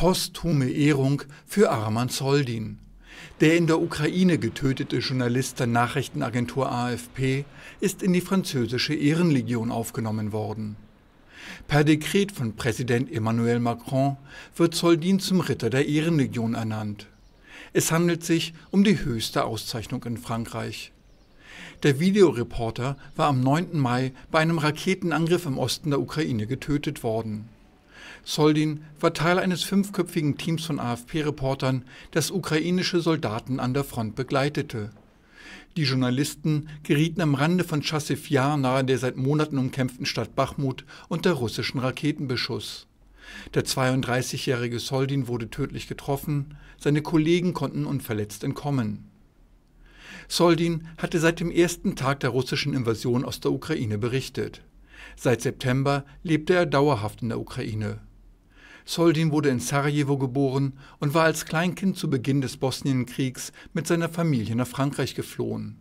posthume Ehrung für Arman Soldin. Der in der Ukraine getötete Journalist der Nachrichtenagentur AFP ist in die französische Ehrenlegion aufgenommen worden. Per Dekret von Präsident Emmanuel Macron wird Soldin zum Ritter der Ehrenlegion ernannt. Es handelt sich um die höchste Auszeichnung in Frankreich. Der Videoreporter war am 9. Mai bei einem Raketenangriff im Osten der Ukraine getötet worden. Soldin war Teil eines fünfköpfigen Teams von AFP-Reportern, das ukrainische Soldaten an der Front begleitete. Die Journalisten gerieten am Rande von Chassivjar nahe der seit Monaten umkämpften Stadt Bachmut unter russischen Raketenbeschuss. Der 32-jährige Soldin wurde tödlich getroffen, seine Kollegen konnten unverletzt entkommen. Soldin hatte seit dem ersten Tag der russischen Invasion aus der Ukraine berichtet. Seit September lebte er dauerhaft in der Ukraine. Soldin wurde in Sarajevo geboren und war als Kleinkind zu Beginn des Bosnienkriegs mit seiner Familie nach Frankreich geflohen